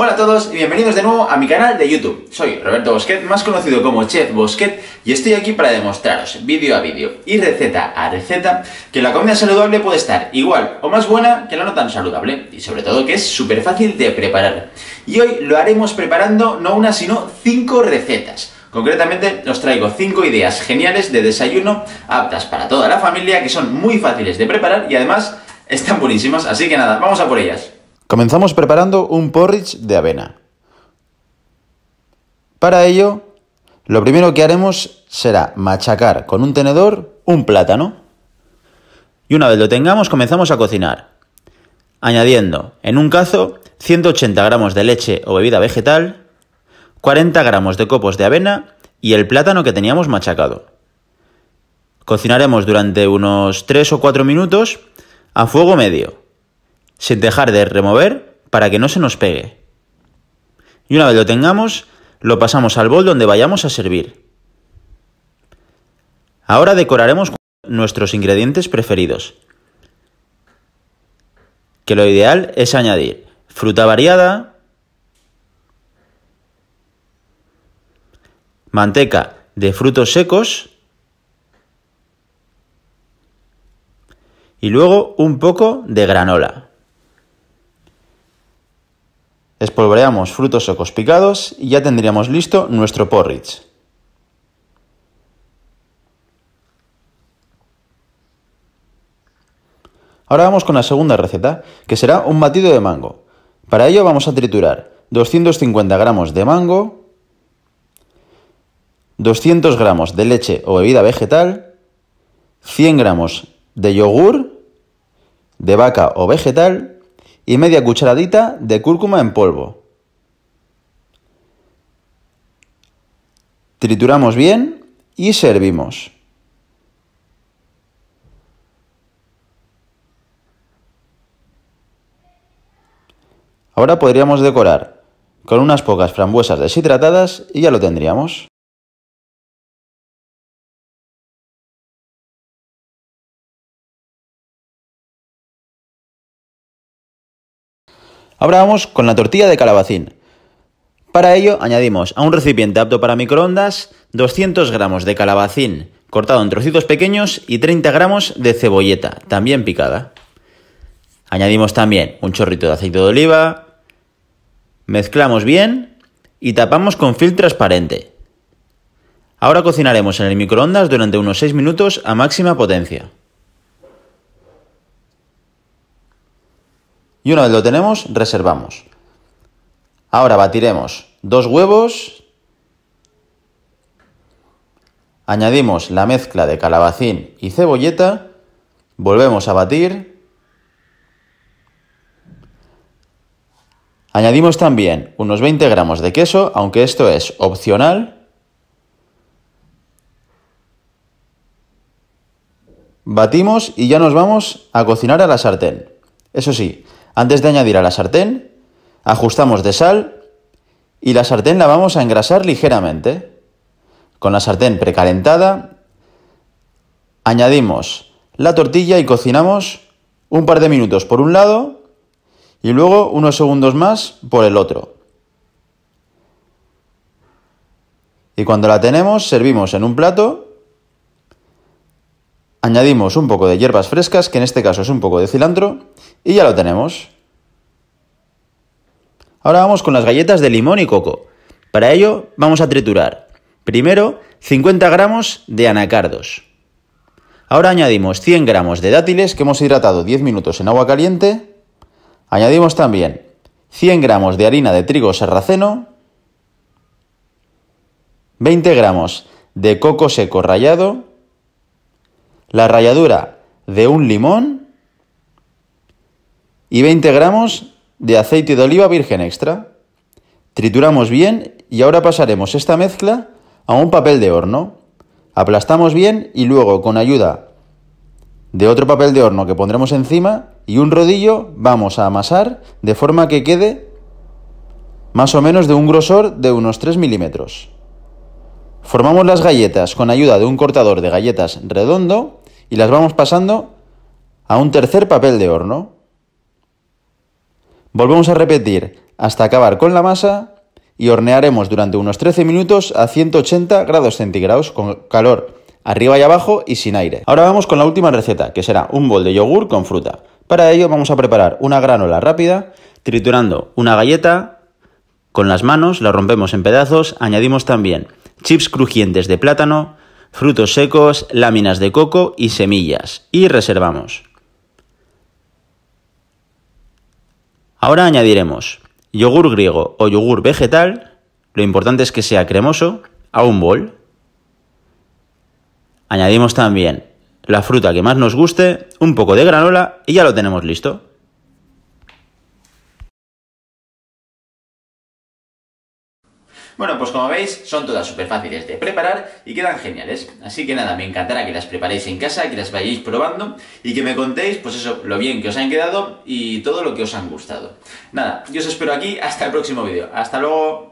Hola a todos y bienvenidos de nuevo a mi canal de YouTube. Soy Roberto Bosquet, más conocido como Chef Bosquet, y estoy aquí para demostraros vídeo a vídeo y receta a receta que la comida saludable puede estar igual o más buena que la no tan saludable, y sobre todo que es súper fácil de preparar. Y hoy lo haremos preparando no una sino cinco recetas. Concretamente os traigo cinco ideas geniales de desayuno aptas para toda la familia que son muy fáciles de preparar y además están buenísimas, así que nada, vamos a por ellas. Comenzamos preparando un porridge de avena. Para ello, lo primero que haremos será machacar con un tenedor un plátano. Y una vez lo tengamos, comenzamos a cocinar, añadiendo en un cazo 180 gramos de leche o bebida vegetal, 40 gramos de copos de avena y el plátano que teníamos machacado. Cocinaremos durante unos 3 o 4 minutos a fuego medio sin dejar de remover para que no se nos pegue. Y una vez lo tengamos, lo pasamos al bol donde vayamos a servir. Ahora decoraremos nuestros ingredientes preferidos, que lo ideal es añadir fruta variada, manteca de frutos secos y luego un poco de granola. Espolvoreamos frutos secos picados y ya tendríamos listo nuestro porridge. Ahora vamos con la segunda receta, que será un batido de mango. Para ello vamos a triturar 250 gramos de mango, 200 gramos de leche o bebida vegetal, 100 gramos de yogur de vaca o vegetal y media cucharadita de cúrcuma en polvo. Trituramos bien y servimos. Ahora podríamos decorar con unas pocas frambuesas deshidratadas y ya lo tendríamos. Ahora vamos con la tortilla de calabacín. Para ello añadimos a un recipiente apto para microondas 200 gramos de calabacín cortado en trocitos pequeños y 30 gramos de cebolleta, también picada. Añadimos también un chorrito de aceite de oliva, mezclamos bien y tapamos con film transparente. Ahora cocinaremos en el microondas durante unos 6 minutos a máxima potencia. Y una vez lo tenemos, reservamos. Ahora batiremos dos huevos. Añadimos la mezcla de calabacín y cebolleta. Volvemos a batir. Añadimos también unos 20 gramos de queso, aunque esto es opcional. Batimos y ya nos vamos a cocinar a la sartén. Eso sí, antes de añadir a la sartén, ajustamos de sal y la sartén la vamos a engrasar ligeramente. Con la sartén precalentada, añadimos la tortilla y cocinamos un par de minutos por un lado y luego unos segundos más por el otro. Y cuando la tenemos, servimos en un plato añadimos un poco de hierbas frescas, que en este caso es un poco de cilantro, y ya lo tenemos. Ahora vamos con las galletas de limón y coco. Para ello vamos a triturar primero 50 gramos de anacardos. Ahora añadimos 100 gramos de dátiles que hemos hidratado 10 minutos en agua caliente. Añadimos también 100 gramos de harina de trigo sarraceno, 20 gramos de coco seco rallado, la ralladura de un limón y 20 gramos de aceite de oliva virgen extra. Trituramos bien y ahora pasaremos esta mezcla a un papel de horno. Aplastamos bien y luego con ayuda de otro papel de horno que pondremos encima y un rodillo vamos a amasar de forma que quede más o menos de un grosor de unos 3 milímetros. Formamos las galletas con ayuda de un cortador de galletas redondo y las vamos pasando a un tercer papel de horno. Volvemos a repetir hasta acabar con la masa y hornearemos durante unos 13 minutos a 180 grados centígrados con calor arriba y abajo y sin aire. Ahora vamos con la última receta, que será un bol de yogur con fruta. Para ello vamos a preparar una granola rápida, triturando una galleta con las manos, la rompemos en pedazos, añadimos también chips crujientes de plátano, frutos secos, láminas de coco y semillas. Y reservamos. Ahora añadiremos yogur griego o yogur vegetal, lo importante es que sea cremoso, a un bol. Añadimos también la fruta que más nos guste, un poco de granola y ya lo tenemos listo. Bueno, pues como veis, son todas súper fáciles de preparar y quedan geniales. Así que nada, me encantará que las preparéis en casa, que las vayáis probando y que me contéis, pues eso, lo bien que os han quedado y todo lo que os han gustado. Nada, yo os espero aquí, hasta el próximo vídeo. ¡Hasta luego!